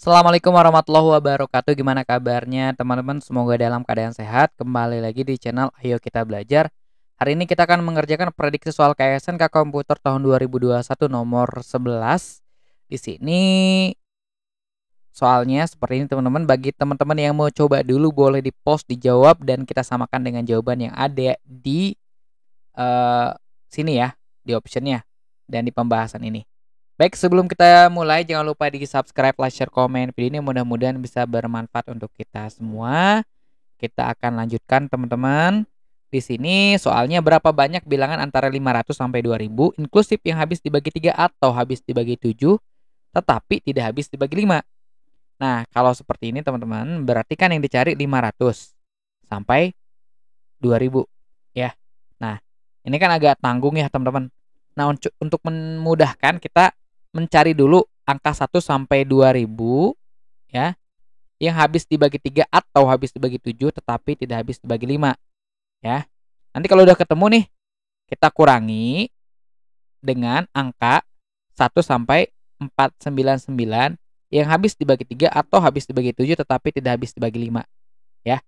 Assalamualaikum warahmatullahi wabarakatuh Gimana kabarnya teman-teman Semoga dalam keadaan sehat Kembali lagi di channel Ayo Kita Belajar Hari ini kita akan mengerjakan prediksi soal KSNK Komputer tahun 2021 nomor 11 Di sini soalnya seperti ini teman-teman Bagi teman-teman yang mau coba dulu boleh di post dijawab Dan kita samakan dengan jawaban yang ada di uh, sini ya Di optionnya dan di pembahasan ini Baik, sebelum kita mulai, jangan lupa di subscribe, like, share, komen video ini. Mudah-mudahan bisa bermanfaat untuk kita semua. Kita akan lanjutkan teman-teman. Di sini soalnya berapa banyak bilangan antara 500 sampai 2000 inklusif yang habis dibagi 3 atau habis dibagi 7 tetapi tidak habis dibagi 5. Nah, kalau seperti ini teman-teman, berarti kan yang dicari 500 sampai 2000 ya. Nah, ini kan agak tanggung ya teman-teman. Nah, untuk memudahkan kita mencari dulu angka 1 sampai 2000 ya yang habis dibagi 3 atau habis dibagi 7 tetapi tidak habis dibagi 5 ya. Nanti kalau udah ketemu nih kita kurangi dengan angka 1 sampai 499 yang habis dibagi 3 atau habis dibagi 7 tetapi tidak habis dibagi 5 ya.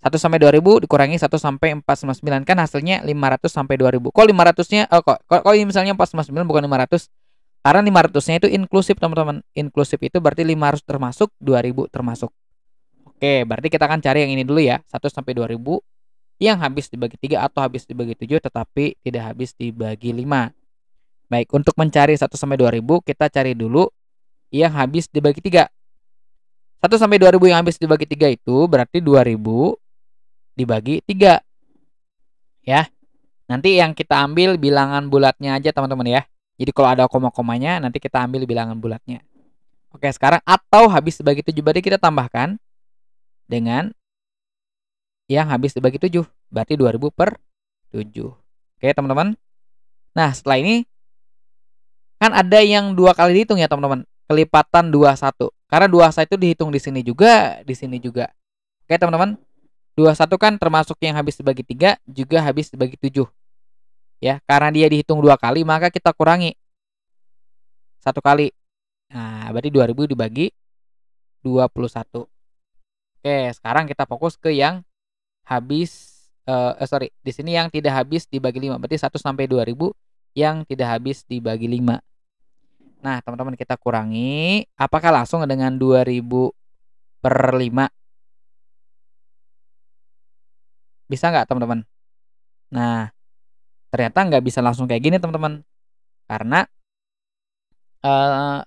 1 sampai 2000 dikurangi 1 sampai 499 kan hasilnya 500 sampai 2000. Kok 500-nya oh, eh, kok, kok, kok misalnya 499 bukan 500 karena 500-nya itu inklusif, teman-teman. Inklusif itu berarti 500 termasuk, 2000 termasuk. Oke, berarti kita akan cari yang ini dulu ya. 1 sampai 2000 yang habis dibagi 3 atau habis dibagi 7 tetapi tidak habis dibagi 5. Baik, untuk mencari 1 sampai 2000 kita cari dulu yang habis dibagi 3. 1 sampai 2000 yang habis dibagi 3 itu berarti 2000 dibagi 3. Ya. Nanti yang kita ambil bilangan bulatnya aja teman-teman ya. Jadi kalau ada koma-komanya nanti kita ambil bilangan bulatnya. Oke, sekarang atau habis dibagi 7 berarti kita tambahkan dengan yang habis dibagi 7. Berarti 2000 per 7. Oke, teman-teman. Nah, setelah ini kan ada yang dua kali dihitung ya, teman-teman. Kelipatan 21. Karena 21 itu dihitung di sini juga, di sini juga. Oke, teman-teman. 21 kan termasuk yang habis dibagi 3 juga habis dibagi 7 ya karena dia dihitung dua kali maka kita kurangi satu kali nah berarti 2000 dibagi 21 oke sekarang kita fokus ke yang habis eh, eh sorry di sini yang tidak habis dibagi 5 berarti 1 sampai 2000 yang tidak habis dibagi 5 nah teman-teman kita kurangi apakah langsung dengan 2000 per 5 bisa nggak teman-teman? Nah, ternyata nggak bisa langsung kayak gini teman-teman karena uh,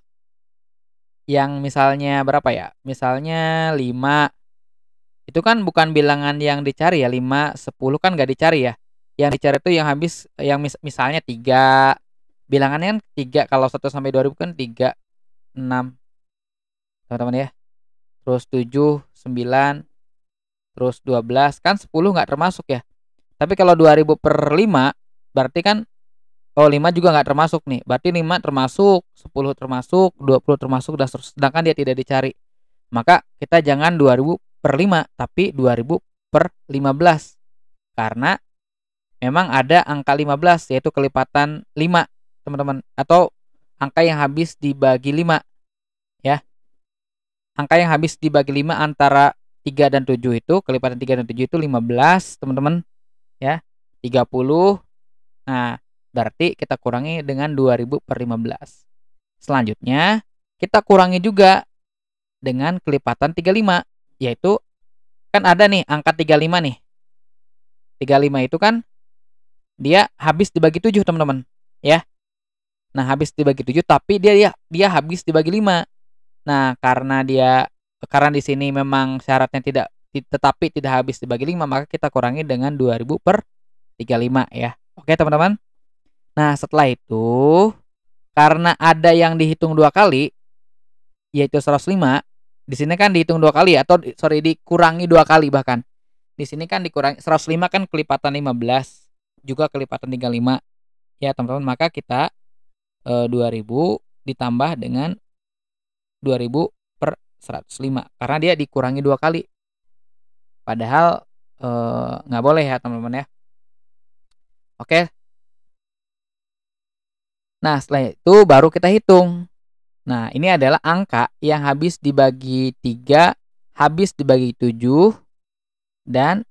yang misalnya berapa ya misalnya 5 itu kan bukan bilangan yang dicari ya 5 10 kan nggak dicari ya yang dicari itu yang habis yang mis misalnya 3 bilangannya kan 3 kalau 1 sampai 2000 kan 3 6 teman-teman ya terus 7 9 terus 12 kan 10 nggak termasuk ya tapi kalau 2000 per 5 berarti kan oh 5 juga nggak termasuk nih berarti 5 termasuk 10 termasuk 20 termasuk dan sedangkan dia tidak dicari maka kita jangan 2000 per 5 tapi 2000 per 15 karena memang ada angka 15 yaitu kelipatan 5 teman-teman atau angka yang habis dibagi 5 ya angka yang habis dibagi 5 antara 3 dan 7 itu kelipatan 3 dan 7 itu 15 teman-teman ya 30 Nah, berarti kita kurangi dengan 2000 per 15. Selanjutnya, kita kurangi juga dengan kelipatan 35, yaitu kan ada nih angka 35 nih. 35 itu kan dia habis dibagi 7, teman-teman, ya. Nah, habis dibagi 7 tapi dia dia, dia habis dibagi 5. Nah, karena dia karena di sini memang syaratnya tidak tetapi tidak habis dibagi 5 maka kita kurangi dengan 2000 per 35 ya. Oke teman-teman. Nah setelah itu karena ada yang dihitung dua kali yaitu 105 di sini kan dihitung dua kali atau sorry dikurangi dua kali bahkan di sini kan dikurangi 105 kan kelipatan 15 juga kelipatan 35 ya teman-teman maka kita e, eh, 2000 ditambah dengan 2000 per 105 karena dia dikurangi dua kali padahal eh, nggak e, boleh ya teman-teman ya Oke. Nah, setelah itu baru kita hitung. Nah, ini adalah angka yang habis dibagi 3, habis dibagi 7, dan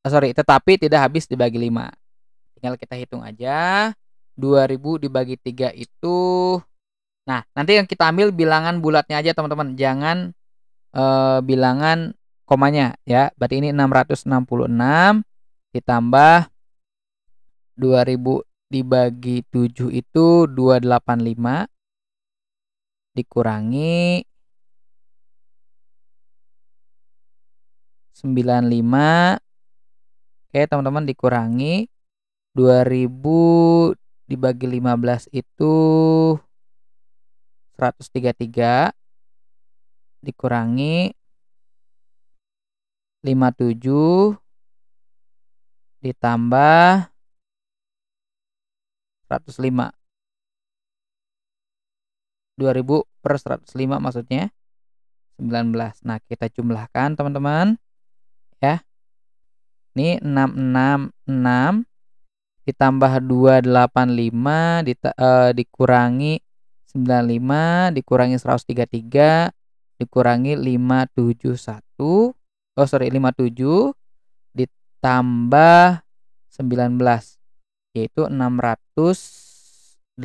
oh sorry, tetapi tidak habis dibagi 5. Tinggal kita hitung aja. 2000 dibagi 3 itu Nah, nanti yang kita ambil bilangan bulatnya aja teman-teman. Jangan e, bilangan komanya ya. Berarti ini 666 ditambah 2000 dibagi 7 itu 285 dikurangi 95 Oke teman-teman dikurangi 2000 dibagi 15 itu 133 dikurangi 57 ditambah 105. 2000 per 105 maksudnya 19. Nah, kita jumlahkan teman-teman. Ya. Ini 666 ditambah 285 di, uh, dikurangi 95 dikurangi 133 dikurangi 571 oh sorry 57 ditambah 19 yaitu 685.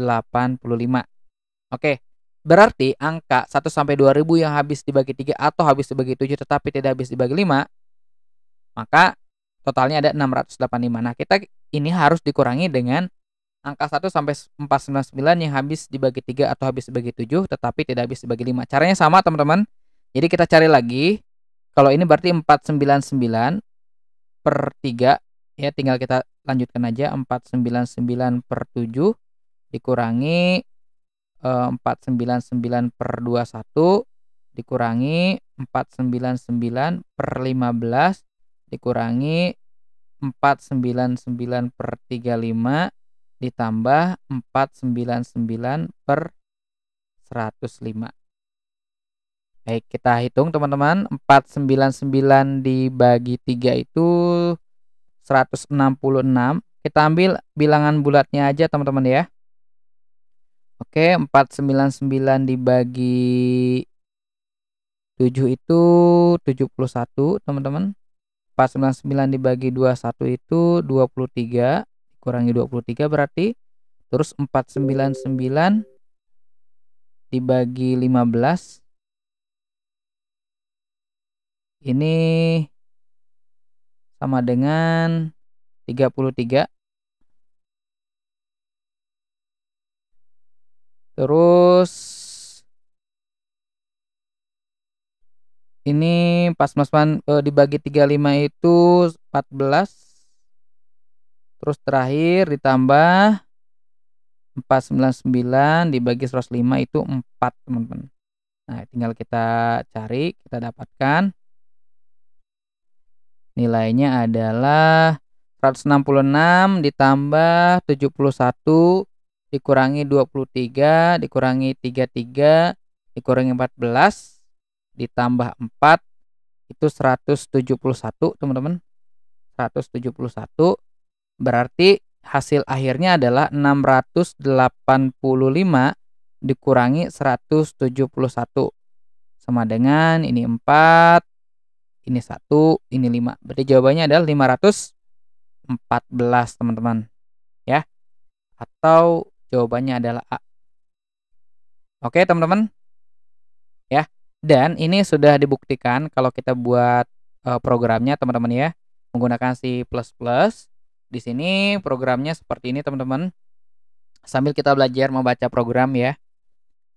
Oke, berarti angka 1 sampai 2000 yang habis dibagi 3 atau habis dibagi 7 tetapi tidak habis dibagi 5, maka totalnya ada 685. Nah, kita ini harus dikurangi dengan angka 1 sampai 499 yang habis dibagi 3 atau habis dibagi 7 tetapi tidak habis dibagi 5. Caranya sama, teman-teman. Jadi kita cari lagi. Kalau ini berarti 499 per 3 ya tinggal kita lanjutkan aja 499 per 7 dikurangi 499 eh, per 21 dikurangi 499 per 15 dikurangi 499 per 35 ditambah 499 per 105 Baik, kita hitung teman-teman. 499 dibagi 3 itu 166. Kita ambil bilangan bulatnya aja teman-teman ya. Oke, 499 dibagi 7 itu 71, teman-teman. 499 dibagi 21 itu 23, dikurangi 23 berarti terus 499 dibagi 15 ini sama dengan 33. Terus ini pas masman e, dibagi 35 itu 14. Terus terakhir ditambah 499 dibagi 105 itu 4, teman-teman. Nah, tinggal kita cari, kita dapatkan. Nilainya adalah 166 ditambah 71 dikurangi 23 dikurangi 33 dikurangi 14 ditambah 4 itu 171 teman-teman 171 berarti hasil akhirnya adalah 685 dikurangi 171 sama dengan ini 4 ini satu, ini 5. Berarti jawabannya adalah 514, teman-teman. Ya. Atau jawabannya adalah A. Oke, teman-teman. Ya. Dan ini sudah dibuktikan kalau kita buat e, programnya, teman-teman ya. Menggunakan si plus plus. Di sini programnya seperti ini, teman-teman. Sambil kita belajar membaca program ya.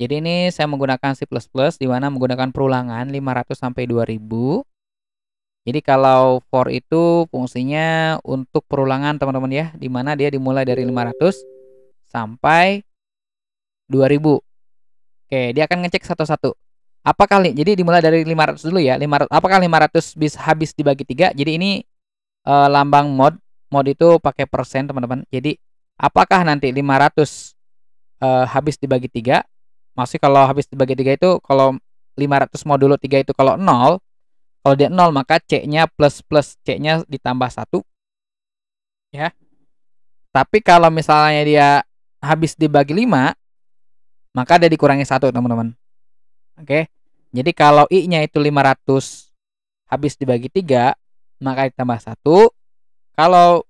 Jadi ini saya menggunakan C++ di mana menggunakan perulangan 500 sampai 2000 jadi kalau for itu fungsinya untuk perulangan teman-teman ya, di mana dia dimulai dari 500 iya. sampai 2000. Oke, dia akan ngecek satu-satu. Apakah jadi dimulai dari 500 dulu ya. 500 apakah 500 bis habis dibagi 3? Jadi ini e, lambang mod. Mod itu pakai persen, teman-teman. Jadi apakah nanti 500 e, eh, habis dibagi 3? Masih kalau habis dibagi 3 itu kalau 500 modulo 3 itu kalau 0 kalau dia 0 maka C-nya plus plus C-nya ditambah 1. Ya. Tapi kalau misalnya dia habis dibagi 5 maka dia dikurangi 1 teman-teman. Oke. Jadi kalau I-nya itu 500 habis dibagi 3 maka ditambah 1. Kalau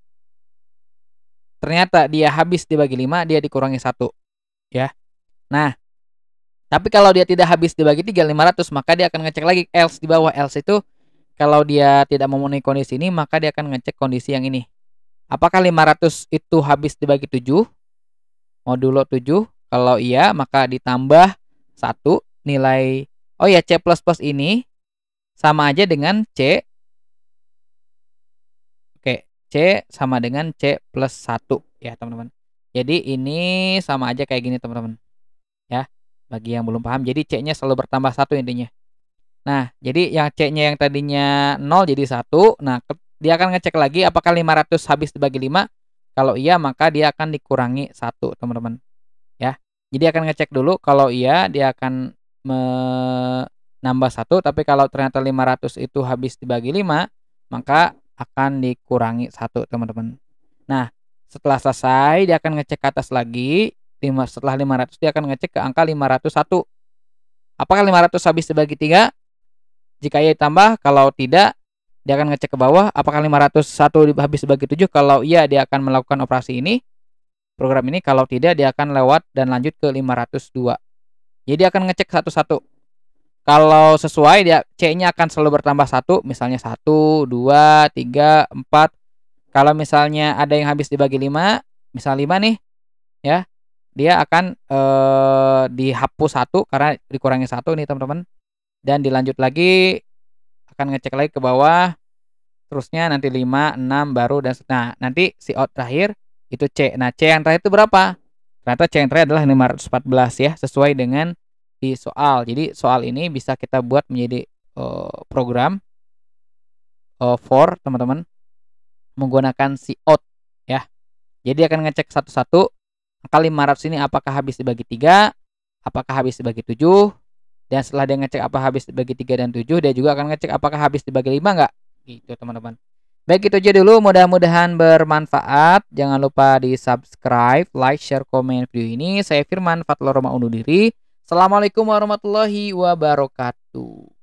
ternyata dia habis dibagi 5 dia dikurangi 1. Ya. Nah, tapi kalau dia tidak habis dibagi 3 500 maka dia akan ngecek lagi else di bawah else itu kalau dia tidak memenuhi kondisi ini maka dia akan ngecek kondisi yang ini. Apakah 500 itu habis dibagi 7? Modulo 7. Kalau iya maka ditambah 1 nilai Oh ya C++ ini sama aja dengan C. Oke, C sama dengan C plus 1 ya, teman-teman. Jadi ini sama aja kayak gini, teman-teman. Ya bagi yang belum paham jadi c-nya selalu bertambah satu intinya nah jadi yang c-nya yang tadinya 0 jadi satu nah dia akan ngecek lagi apakah 500 habis dibagi 5 kalau iya maka dia akan dikurangi satu teman-teman ya jadi akan ngecek dulu kalau iya dia akan menambah satu tapi kalau ternyata 500 itu habis dibagi 5 maka akan dikurangi satu teman-teman nah setelah selesai dia akan ngecek ke atas lagi 5, setelah 500 dia akan ngecek ke angka 501. Apakah 500 habis dibagi 3? Jika iya ditambah, kalau tidak dia akan ngecek ke bawah apakah 501 habis dibagi 7. Kalau iya dia akan melakukan operasi ini program ini kalau tidak dia akan lewat dan lanjut ke 502. Jadi dia akan ngecek satu-satu. Kalau sesuai dia C-nya akan selalu bertambah satu, misalnya 1, 2, 3, 4. Kalau misalnya ada yang habis dibagi 5, misal 5 nih, ya dia akan eh, dihapus satu karena dikurangi satu nih teman-teman dan dilanjut lagi akan ngecek lagi ke bawah terusnya nanti 5 6 baru dan nah nanti si out terakhir itu C nah C yang terakhir itu berapa ternyata C yang terakhir adalah 514 ya sesuai dengan di soal jadi soal ini bisa kita buat menjadi uh, program uh, for teman-teman menggunakan si out ya jadi akan ngecek satu-satu Kali 500 ini apakah habis dibagi 3, apakah habis dibagi 7, dan setelah dia ngecek apa habis dibagi 3 dan 7, dia juga akan ngecek apakah habis dibagi 5 enggak. Gitu teman-teman. Baik itu aja dulu, mudah-mudahan bermanfaat. Jangan lupa di subscribe, like, share, komen video ini. Saya Firman Fatlo Roma undur diri. Assalamualaikum warahmatullahi wabarakatuh.